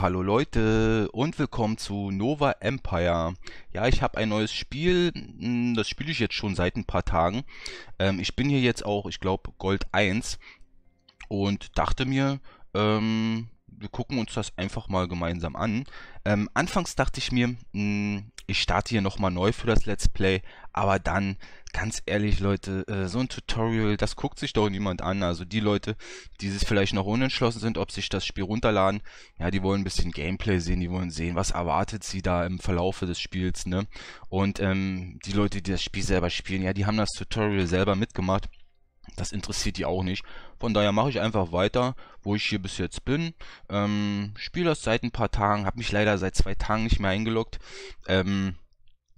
hallo Leute und willkommen zu Nova Empire. Ja, ich habe ein neues Spiel, hm, das spiele ich jetzt schon seit ein paar Tagen. Ähm, ich bin hier jetzt auch, ich glaube, Gold 1 und dachte mir, ähm, wir gucken uns das einfach mal gemeinsam an. Ähm, anfangs dachte ich mir, mh, hm, ich starte hier nochmal neu für das Let's Play, aber dann, ganz ehrlich Leute, äh, so ein Tutorial, das guckt sich doch niemand an. Also die Leute, die sich vielleicht noch unentschlossen sind, ob sich das Spiel runterladen, ja, die wollen ein bisschen Gameplay sehen, die wollen sehen, was erwartet sie da im Verlaufe des Spiels, ne? Und ähm, die Leute, die das Spiel selber spielen, ja, die haben das Tutorial selber mitgemacht das interessiert die auch nicht. Von daher mache ich einfach weiter, wo ich hier bis jetzt bin. Ähm, spiele das seit ein paar Tagen, habe mich leider seit zwei Tagen nicht mehr eingeloggt, ähm,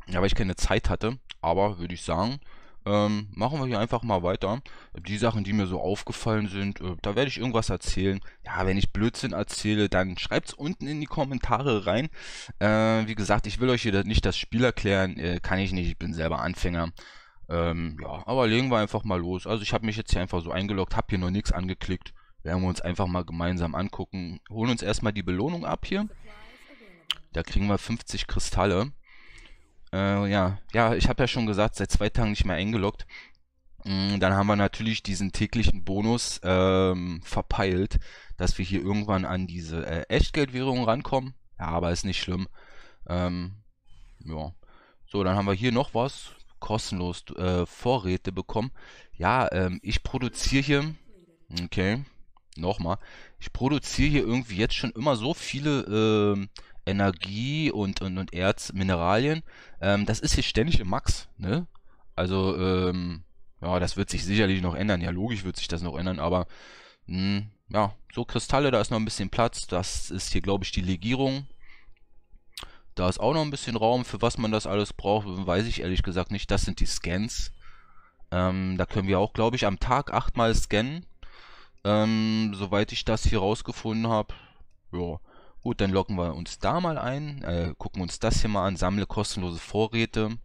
ja, weil ich keine Zeit hatte. Aber würde ich sagen, ähm, machen wir hier einfach mal weiter. Die Sachen, die mir so aufgefallen sind, äh, da werde ich irgendwas erzählen. Ja, wenn ich Blödsinn erzähle, dann schreibt es unten in die Kommentare rein. Äh, wie gesagt, ich will euch hier nicht das Spiel erklären, äh, kann ich nicht, ich bin selber Anfänger. Ähm, ja, aber legen wir einfach mal los. Also ich habe mich jetzt hier einfach so eingeloggt, habe hier noch nichts angeklickt. Werden wir uns einfach mal gemeinsam angucken. Holen uns erstmal die Belohnung ab hier. Da kriegen wir 50 Kristalle. Äh, ja, ja, ich habe ja schon gesagt, seit zwei Tagen nicht mehr eingeloggt. Mm, dann haben wir natürlich diesen täglichen Bonus ähm, verpeilt, dass wir hier irgendwann an diese äh, Echtgeldwährung rankommen. Ja, aber ist nicht schlimm. Ähm, ja. So, dann haben wir hier noch was kostenlos äh, Vorräte bekommen. Ja, ähm, ich produziere hier. Okay. Nochmal. Ich produziere hier irgendwie jetzt schon immer so viele ähm, Energie und, und, und Erz, Mineralien. Ähm, das ist hier ständig im Max, ne? Also, ähm, ja, das wird sich sicherlich noch ändern. Ja, logisch wird sich das noch ändern, aber mh, hm, ja, so Kristalle, da ist noch ein bisschen Platz. Das ist hier, glaube ich, die Legierung. Da ist auch noch ein bisschen Raum, für was man das alles braucht, weiß ich ehrlich gesagt nicht. Das sind die Scans. Ähm, da können wir auch, glaube ich, am Tag achtmal scannen. Ähm, soweit ich das hier rausgefunden habe. Ja. Gut, dann locken wir uns da mal ein, äh, gucken uns das hier mal an, sammle kostenlose Vorräte.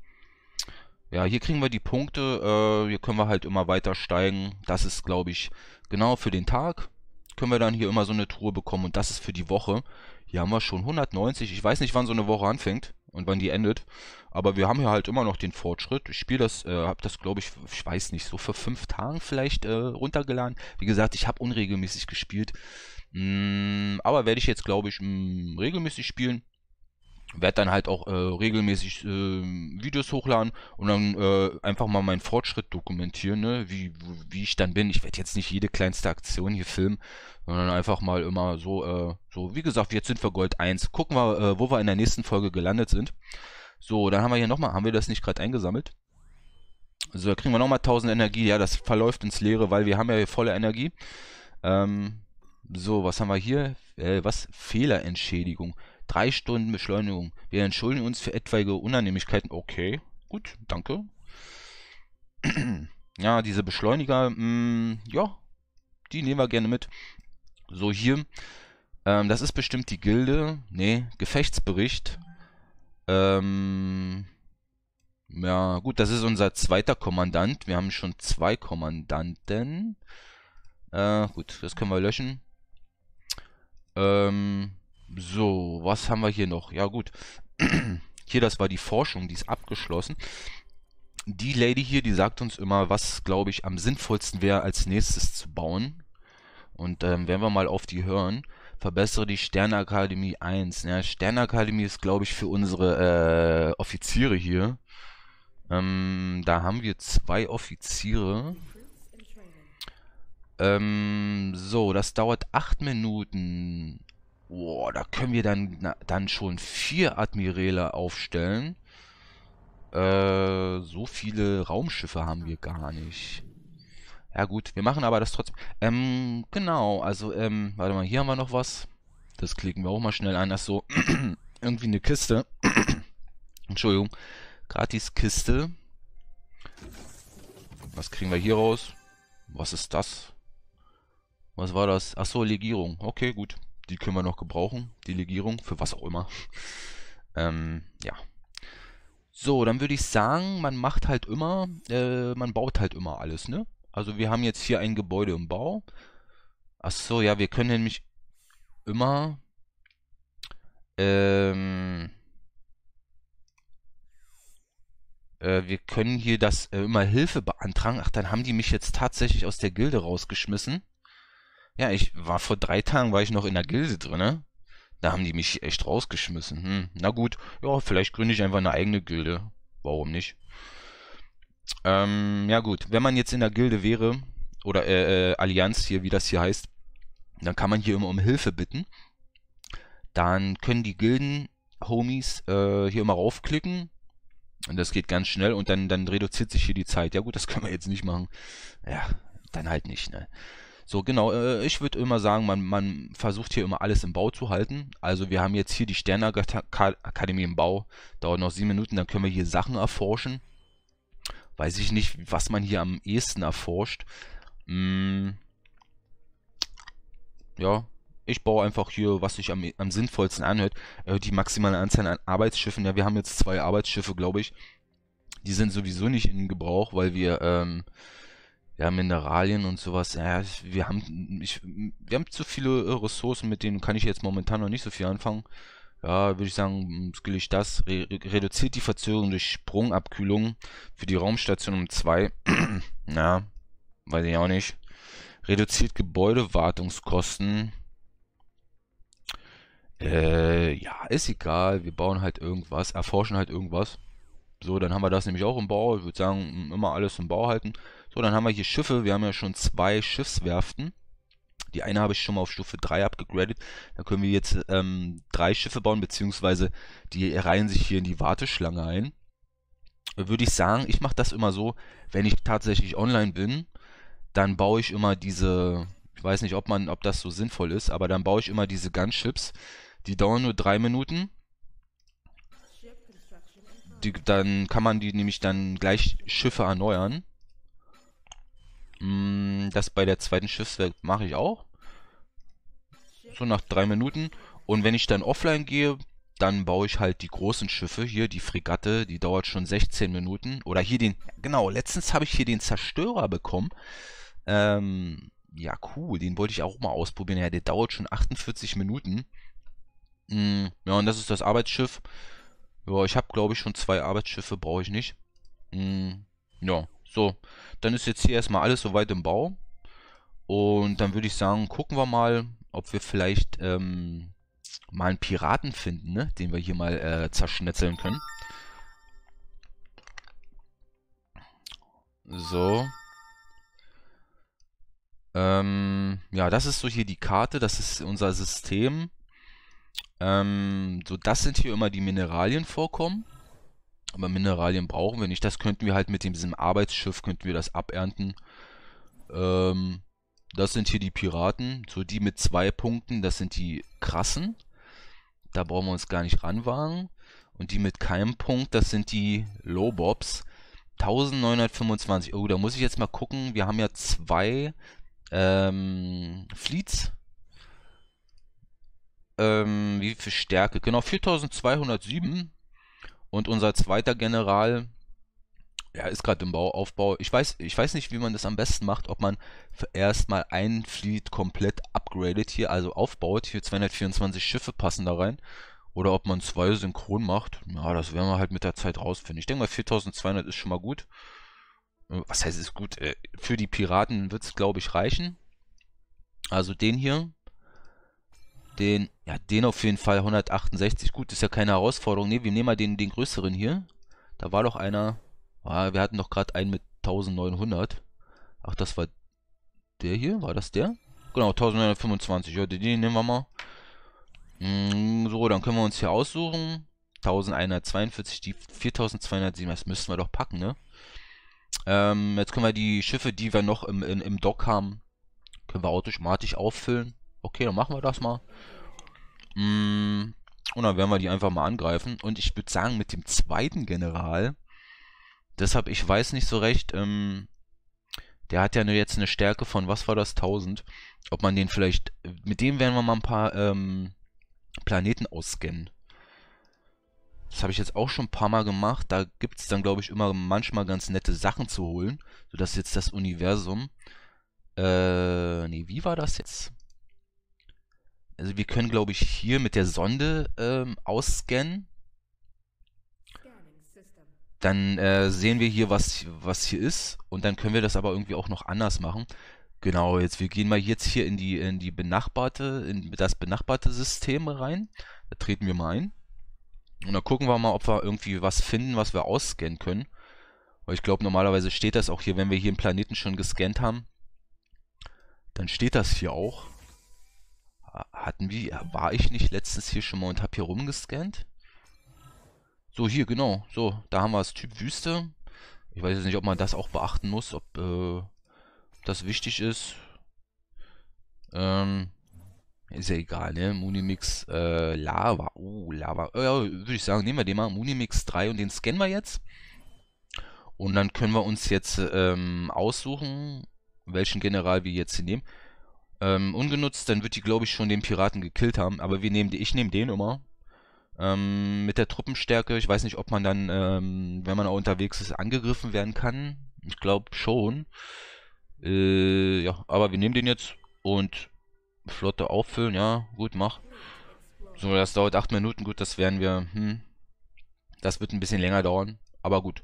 Ja, hier kriegen wir die Punkte, äh, hier können wir halt immer weiter steigen. Das ist, glaube ich, genau für den Tag können wir dann hier immer so eine Truhe bekommen. Und das ist für die Woche. Hier haben wir schon 190. Ich weiß nicht, wann so eine Woche anfängt und wann die endet. Aber wir haben hier halt immer noch den Fortschritt. Ich spiele das, äh, habe das, glaube ich, ich weiß nicht, so für fünf Tagen vielleicht äh, runtergeladen. Wie gesagt, ich habe unregelmäßig gespielt. Mm, aber werde ich jetzt, glaube ich, mm, regelmäßig spielen werde dann halt auch äh, regelmäßig äh, Videos hochladen und dann äh, einfach mal meinen Fortschritt dokumentieren, ne? wie, wie ich dann bin. Ich werde jetzt nicht jede kleinste Aktion hier filmen, sondern einfach mal immer so, äh, so wie gesagt, jetzt sind wir Gold 1. Gucken wir, äh, wo wir in der nächsten Folge gelandet sind. So, dann haben wir hier nochmal, haben wir das nicht gerade eingesammelt? So, da kriegen wir nochmal 1000 Energie. Ja, das verläuft ins Leere, weil wir haben ja hier volle Energie. Ähm, so, was haben wir hier? Äh, was? Fehlerentschädigung. Drei Stunden Beschleunigung. Wir entschuldigen uns für etwaige Unannehmlichkeiten. Okay, gut, danke. ja, diese Beschleuniger, mh, mm, ja, die nehmen wir gerne mit. So, hier, ähm, das ist bestimmt die Gilde. Ne, Gefechtsbericht. Ähm, ja, gut, das ist unser zweiter Kommandant. Wir haben schon zwei Kommandanten. Äh, gut, das können wir löschen. Ähm, so, was haben wir hier noch? Ja gut, hier das war die Forschung, die ist abgeschlossen. Die Lady hier, die sagt uns immer, was glaube ich am sinnvollsten wäre, als nächstes zu bauen. Und ähm, werden wir mal auf die hören. Verbessere die Sternakademie 1. Ja, Sternakademie ist glaube ich für unsere äh, Offiziere hier. Ähm, da haben wir zwei Offiziere. Ähm, so, das dauert 8 Minuten. Boah, da können wir dann, na, dann schon vier Admiräle aufstellen. Äh, so viele Raumschiffe haben wir gar nicht. Ja gut, wir machen aber das trotzdem. Ähm, genau, also, ähm, warte mal, hier haben wir noch was. Das klicken wir auch mal schnell an. Das so irgendwie eine Kiste. Entschuldigung. Gratis Kiste. Was kriegen wir hier raus? Was ist das? Was war das? Achso, Legierung. Okay, gut die können wir noch gebrauchen. die Legierung, für was auch immer. ähm, ja. So, dann würde ich sagen, man macht halt immer, äh, man baut halt immer alles, ne? Also wir haben jetzt hier ein Gebäude im Bau. Achso, ja, wir können nämlich immer, ähm, äh, wir können hier das äh, immer Hilfe beantragen. Ach, dann haben die mich jetzt tatsächlich aus der Gilde rausgeschmissen. Ja, ich war vor drei Tagen, war ich noch in der Gilde drinne. Da haben die mich echt rausgeschmissen. Hm, na gut, ja, vielleicht gründe ich einfach eine eigene Gilde. Warum nicht? Ähm, ja gut, wenn man jetzt in der Gilde wäre, oder äh, äh, Allianz hier, wie das hier heißt, dann kann man hier immer um Hilfe bitten. Dann können die Gilden-Homies äh, hier immer raufklicken. Und das geht ganz schnell und dann, dann reduziert sich hier die Zeit. Ja gut, das können wir jetzt nicht machen. Ja, dann halt nicht, ne? So, genau, äh, ich würde immer sagen, man, man versucht hier immer alles im Bau zu halten. Also wir haben jetzt hier die Sternakademie im Bau, dauert noch sieben Minuten, dann können wir hier Sachen erforschen. Weiß ich nicht, was man hier am ehesten erforscht. Hm. Ja, ich baue einfach hier, was sich am, am sinnvollsten anhört, äh, die maximale Anzahl an Arbeitsschiffen. Ja, wir haben jetzt zwei Arbeitsschiffe, glaube ich. Die sind sowieso nicht in Gebrauch, weil wir ähm, ja, Mineralien und sowas, ja, wir haben, ich, wir haben zu viele äh, Ressourcen, mit denen kann ich jetzt momentan noch nicht so viel anfangen. Ja, würde ich sagen, ich hm, das, re reduziert die Verzögerung durch Sprungabkühlung für die Raumstation um 2. ja, weiß ich auch nicht. Reduziert Gebäudewartungskosten. Äh, ja, ist egal, wir bauen halt irgendwas, erforschen halt irgendwas. So, dann haben wir das nämlich auch im Bau. Ich würde sagen, immer alles im Bau halten. So, dann haben wir hier Schiffe. Wir haben ja schon zwei Schiffswerften. Die eine habe ich schon mal auf Stufe 3 abgegradet. Da können wir jetzt ähm, drei Schiffe bauen, beziehungsweise die reihen sich hier in die Warteschlange ein. Würde ich sagen, ich mache das immer so, wenn ich tatsächlich online bin, dann baue ich immer diese, ich weiß nicht, ob man, ob das so sinnvoll ist, aber dann baue ich immer diese Gunships. Die dauern nur drei Minuten die, dann kann man die nämlich dann gleich Schiffe erneuern. Mm, das bei der zweiten Schiffswelt mache ich auch. So nach drei Minuten. Und wenn ich dann offline gehe, dann baue ich halt die großen Schiffe. Hier die Fregatte, die dauert schon 16 Minuten. Oder hier den, genau, letztens habe ich hier den Zerstörer bekommen. Ähm, ja, cool, den wollte ich auch mal ausprobieren. Ja, der dauert schon 48 Minuten. Mm, ja, und das ist das Arbeitsschiff. Ja, ich habe, glaube ich, schon zwei Arbeitsschiffe, brauche ich nicht. Hm, ja, so. Dann ist jetzt hier erstmal alles soweit im Bau. Und dann würde ich sagen, gucken wir mal, ob wir vielleicht ähm, mal einen Piraten finden, ne? den wir hier mal äh, zerschnetzeln können. So. Ähm, ja, das ist so hier die Karte, das ist unser System. Ähm, so, das sind hier immer die Mineralienvorkommen. Aber Mineralien brauchen wir nicht. Das könnten wir halt mit diesem Arbeitsschiff, könnten wir das abernten. Ähm, das sind hier die Piraten. So, die mit zwei Punkten, das sind die krassen. Da brauchen wir uns gar nicht ranwagen. Und die mit keinem Punkt, das sind die Lobobs. 1925 Oh, Da muss ich jetzt mal gucken. Wir haben ja zwei ähm, Fleets ähm, wie viel Stärke? Genau, 4207. Und unser zweiter General, ja, ist gerade im Bauaufbau. Ich weiß, ich weiß nicht, wie man das am besten macht, ob man erstmal einen Fleet komplett upgradet hier, also aufbaut. Hier 224 Schiffe passen da rein. Oder ob man zwei synchron macht. Ja, das werden wir halt mit der Zeit rausfinden. Ich denke mal, 4200 ist schon mal gut. Was heißt, es gut? Äh, für die Piraten wird es, glaube ich, reichen. Also den hier. Den ja, den auf jeden Fall 168. Gut, ist ja keine Herausforderung. Ne, wir nehmen mal den, den größeren hier. Da war doch einer. Ah, wir hatten doch gerade einen mit 1900. Ach, das war der hier. War das der? Genau, 1925. Ja, den, nehmen wir mal. Hm, so, dann können wir uns hier aussuchen. 1142, die 4207. Das müssten wir doch packen, ne? Ähm, jetzt können wir die Schiffe, die wir noch im, in, im Dock haben, können wir automatisch auffüllen. Okay, dann machen wir das mal. Mm, und dann werden wir die einfach mal angreifen. Und ich würde sagen, mit dem zweiten General, deshalb, ich weiß nicht so recht, ähm, der hat ja nur jetzt eine Stärke von, was war das, 1000. Ob man den vielleicht, mit dem werden wir mal ein paar ähm, Planeten ausscannen. Das habe ich jetzt auch schon ein paar Mal gemacht. Da gibt es dann, glaube ich, immer manchmal ganz nette Sachen zu holen. So, Sodass jetzt das Universum... Äh, nee, wie war das jetzt? Also wir können, glaube ich, hier mit der Sonde ähm, ausscannen. Dann äh, sehen wir hier, was, was hier ist. Und dann können wir das aber irgendwie auch noch anders machen. Genau, jetzt wir gehen mal jetzt hier in die in die benachbarte, in das benachbarte System rein. Da treten wir mal ein. Und dann gucken wir mal, ob wir irgendwie was finden, was wir ausscannen können. Weil ich glaube, normalerweise steht das auch hier, wenn wir hier einen Planeten schon gescannt haben, dann steht das hier auch hatten wir, war ich nicht letztens hier schon mal und habe hier rumgescannt? So, hier, genau. So, da haben wir das Typ Wüste. Ich weiß jetzt nicht, ob man das auch beachten muss, ob äh, das wichtig ist. Ähm, ist ja egal, ne? Munimix äh, Lava. Uh, oh, Lava. Äh, ja, würde ich sagen, nehmen wir den mal. Munimix 3 und den scannen wir jetzt. Und dann können wir uns jetzt ähm, aussuchen, welchen General wir jetzt hier nehmen. Ähm, ungenutzt, dann wird die, glaube ich, schon den Piraten gekillt haben. Aber wir nehmen die, ich nehme den immer. Ähm, mit der Truppenstärke, ich weiß nicht, ob man dann, ähm, wenn man auch unterwegs ist, angegriffen werden kann. Ich glaube schon. Äh, ja, aber wir nehmen den jetzt und Flotte auffüllen, ja, gut, mach. So, das dauert 8 Minuten, gut, das werden wir, hm, das wird ein bisschen länger dauern, aber gut.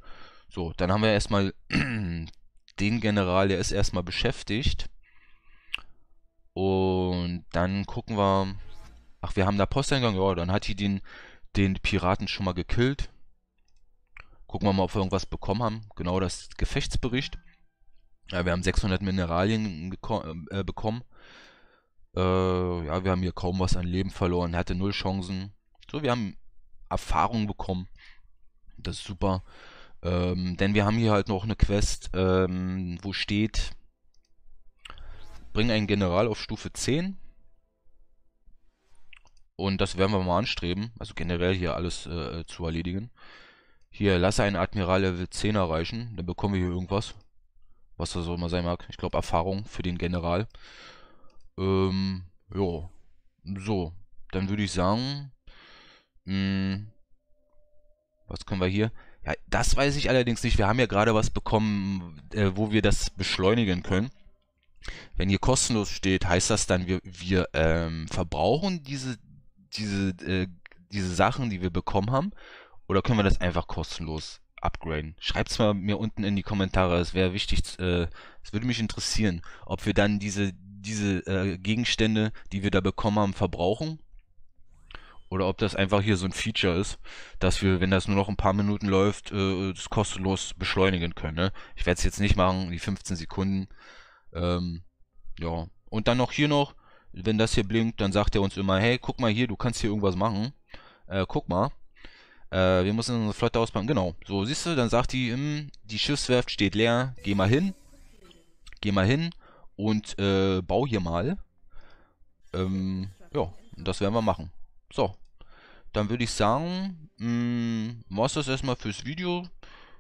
So, dann haben wir erstmal den General, der ist erstmal beschäftigt. Und dann gucken wir. Ach, wir haben da Posteingang. Ja, dann hat die den, den Piraten schon mal gekillt. Gucken wir mal, ob wir irgendwas bekommen haben. Genau das Gefechtsbericht. Ja, wir haben 600 Mineralien äh, äh, bekommen. Äh, ja, wir haben hier kaum was an Leben verloren. Er hatte null Chancen. So, wir haben Erfahrung bekommen. Das ist super. Ähm, denn wir haben hier halt noch eine Quest, ähm, wo steht, Bring einen General auf Stufe 10. Und das werden wir mal anstreben. Also generell hier alles äh, äh zu erledigen. Hier, lasse einen Admiral Level 10 erreichen. Dann bekommen wir hier irgendwas. Was das auch immer sein mag. Ich glaube Erfahrung für den General. Ähm, ja. So. Dann würde ich sagen... Mh, hm, was können wir hier? Ja, das weiß ich allerdings nicht. Wir haben ja gerade was bekommen, äh, wo wir das beschleunigen können. Wenn hier kostenlos steht, heißt das dann, wir, wir ähm, verbrauchen diese, diese, äh, diese Sachen, die wir bekommen haben? Oder können wir das einfach kostenlos upgraden? Schreibt es mal mir unten in die Kommentare, es wäre wichtig, äh, es äh, würde mich interessieren, ob wir dann diese, diese äh, Gegenstände, die wir da bekommen haben, verbrauchen oder ob das einfach hier so ein Feature ist, dass wir, wenn das nur noch ein paar Minuten läuft, äh, das kostenlos beschleunigen können. Ne? Ich werde es jetzt nicht machen, die 15 Sekunden. Ähm, ja. Und dann noch hier noch, wenn das hier blinkt, dann sagt er uns immer, hey, guck mal hier, du kannst hier irgendwas machen. Äh, guck mal. Äh, wir müssen unsere Flotte ausbauen. Genau. So, siehst du, dann sagt die, hm, die Schiffswerft steht leer. Geh mal hin. Geh mal hin und äh, bau hier mal. Ähm, ja, das werden wir machen. So. Dann würde ich sagen, mh, hm, war's das erstmal fürs Video.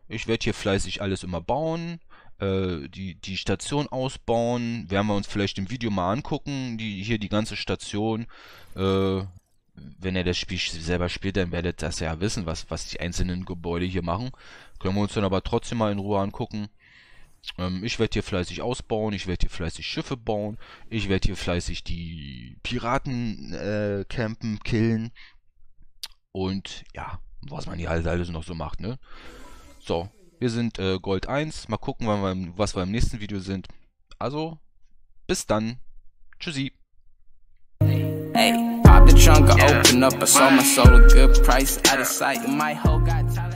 Ich werde hier fleißig alles immer bauen. Äh, die, die Station ausbauen. Werden wir uns vielleicht im Video mal angucken. Die, hier die ganze Station. Äh, wenn ihr das Spiel selber spielt, dann werdet das ja wissen, was, was die einzelnen Gebäude hier machen. Können wir uns dann aber trotzdem mal in Ruhe angucken. Ähm, ich werde hier fleißig ausbauen, ich werde hier fleißig Schiffe bauen, ich werde hier fleißig die Piraten äh, campen, killen. Und ja, was man hier halt alles noch so macht, ne? So, wir sind äh, Gold 1. Mal gucken, wir was wir im nächsten Video sind. Also, bis dann. Tschüssi. Hey, pop the trunk, I open up, I saw my soul a good price, out of sight, my whole got